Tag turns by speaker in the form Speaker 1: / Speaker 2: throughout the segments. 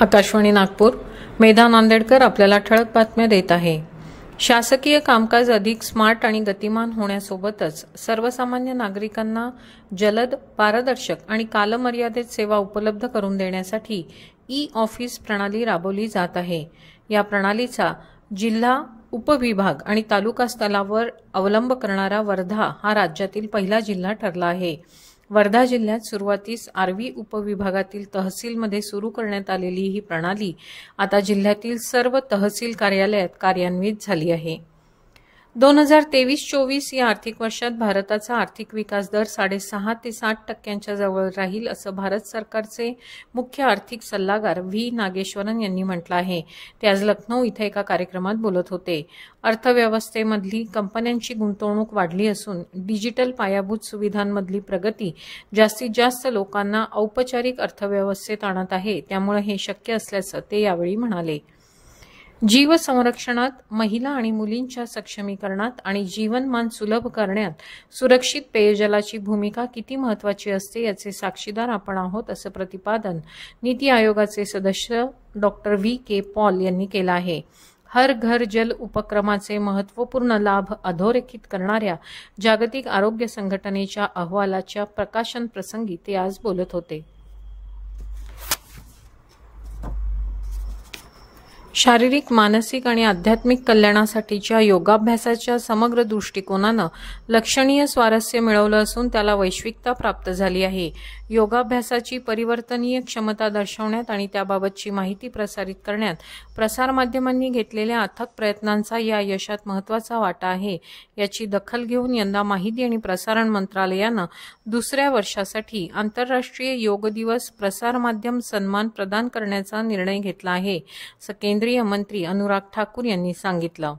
Speaker 1: आकाशवाणी नागपूर मेधा नांदेडकर आपल्याला ठळक बातम्या देत आहे शासकीय कामकाज अधिक स्मार्ट आणि गतिमान होण्यासोबतच सर्वसामान्य नागरिकांना जलद पारदर्शक आणि कालमर्यादेत सेवा उपलब्ध करून देण्यासाठी ई ऑफिस प्रणाली राबवली जात आहे या प्रणालीचा जिल्हा उपविभाग आणि तालुका स्तरावर अवलंब करणारा वर्धा हा राज्यातील पहिला जिल्हा ठरला आहे वर्धा जिल्ह्यात सुरुवातीस आर्वी उपविभागातील तहसीलमध्ये सुरू करण्यात आलेली ही प्रणाली आता जिल्ह्यातील सर्व तहसील कार्यालयात कार्यान्वित झाली आहे दोन हजार तेवीस चोवीस या आर्थिक वर्षात भारताचा आर्थिक विकास दर साडेसहा ते साठ टक्क्यांच्या जवळ राहील असं भारत सरकारचे मुख्य आर्थिक सल्लागार व्ही नागेश्वरन यांनी म्हटलं आहे ते आज लखनौ इथं एका कार्यक्रमात बोलत होते अर्थव्यवस्थेमधली कंपन्यांची गुंतवणूक वाढली असून डिजिटल पायाभूत सुविधांमधली प्रगती जास्तीत जास्त लोकांना औपचारिक अर्थव्यवस्थेत आणत आहे त्यामुळे हे शक्य असल्याचं ते यावेळी म्हणाले जीवसंरक्षणात महिला आणि मुलींच्या सक्षमीकरणात आणि जीवनमान सुलभ करण्यात सुरक्षित पेयजलाची भूमिका किती महत्वाची असते याचे साक्षीदार आपण आहोत असं प्रतिपादन नीती आयोगाचे सदस्य डॉक्टर व्ही के पॉल यांनी केलं आहे हर घर जल उपक्रमाचे महत्त्वपूर्ण लाभ अधोरेखित करणाऱ्या जागतिक आरोग्य संघटनेच्या अहवालाच्या प्रकाशन प्रसंगी ते आज बोलत होते शारीरिक मानसिक आणि आध्यात्मिक कल्याणासाठीच्या योगाभ्यासाच्या समग्र दृष्टिकोनानं लक्षणीय स्वारस्य मिळवलं असून त्याला वैश्विकता प्राप्त झाली आहे योगाभ्यासाची परिवर्तनीय क्षमता दर्शवण्यात आणि त्याबाबतची माहिती प्रसारित करण्यात प्रसारमाध्यमांनी घेतलेल्या अथक प्रयत्नांचा या यशात महत्त्वाचा वाटा आहे याची दखल घेऊन यंदा माहिती आणि प्रसारण मंत्रालयानं दुसऱ्या वर्षासाठी आंतरराष्ट्रीय योग दिवस प्रसारमाध्यम सन्मान प्रदान करण्याचा निर्णय घेतला आहे केंद्रीय केंद्रीय मंत्री अनुराग ठाकूर यांनी सांगितलं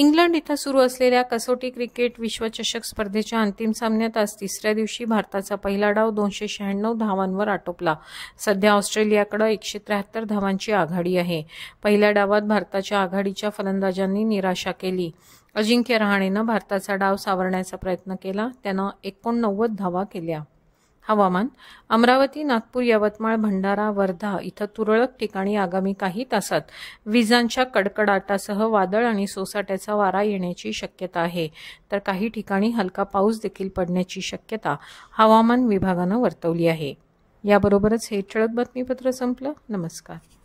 Speaker 1: इंग्लंड इथं सुरू असलेल्या कसोटी क्रिकेट विश्वचषक स्पर्धेच्या अंतिम सामन्यात आज तिसऱ्या दिवशी भारताचा पहिला डाव दोनशे शहाण्णव धावांवर आटोपला सध्या ऑस्ट्रेलियाकडे एकशे त्र्याहत्तर धावांची आघाडी आहे पहिल्या डावात भारताच्या आघाडीच्या फलंदाजांनी निराशा केली अजिंक्य रहाणेनं भारताचा डाव सावरण्याचा प्रयत्न केला त्यानं एकोणनव्वद धावा केल्या हवामान अमरावती नागपूर यवतमाळ भंडारा वर्धा इथं तुरळक ठिकाणी आगामी काही तासात विजांच्या कडकडाटासह वादळ आणि सोसाट्याचा वारा येण्याची शक्यता आहे तर काही ठिकाणी हलका पाऊस देखील पडण्याची शक्यता हवामान विभागानं वर्तवली आहे याबरोबरच हे ठळक बातमीपत्र संपलं नमस्कार